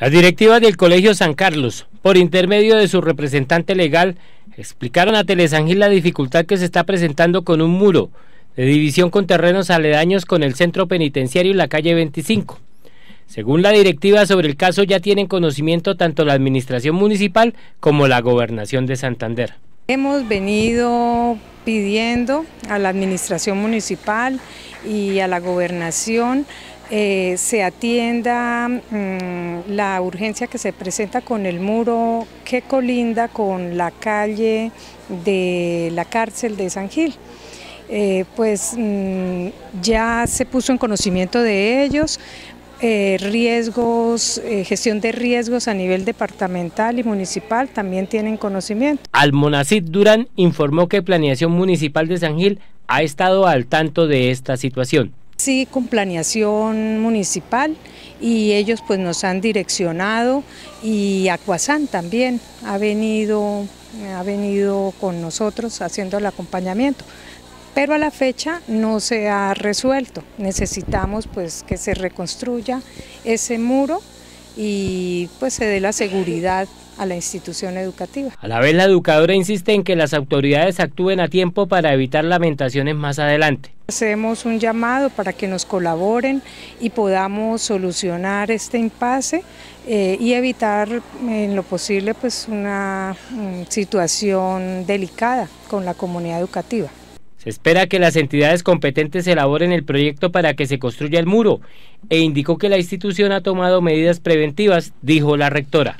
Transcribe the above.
Las directivas del Colegio San Carlos, por intermedio de su representante legal, explicaron a Telesangil la dificultad que se está presentando con un muro de división con terrenos aledaños con el centro penitenciario y la calle 25. Según la directiva sobre el caso ya tienen conocimiento tanto la administración municipal como la gobernación de Santander. Hemos venido pidiendo a la administración municipal y a la gobernación eh, se atienda mm, la urgencia que se presenta con el muro que colinda con la calle de la cárcel de San Gil. Eh, pues mm, ya se puso en conocimiento de ellos, eh, riesgos, gestión de riesgos a nivel departamental y municipal también tienen conocimiento. Almonacid Durán informó que Planeación Municipal de San Gil ha estado al tanto de esta situación. Sí, con planeación municipal y ellos pues nos han direccionado y Acuasan también ha venido, ha venido con nosotros haciendo el acompañamiento. Pero a la fecha no se ha resuelto. Necesitamos pues que se reconstruya ese muro y pues se dé la seguridad a la institución educativa. A la vez, la educadora insiste en que las autoridades actúen a tiempo para evitar lamentaciones más adelante. Hacemos un llamado para que nos colaboren y podamos solucionar este impasse eh, y evitar en lo posible pues, una mm, situación delicada con la comunidad educativa. Se espera que las entidades competentes elaboren el proyecto para que se construya el muro e indicó que la institución ha tomado medidas preventivas, dijo la rectora.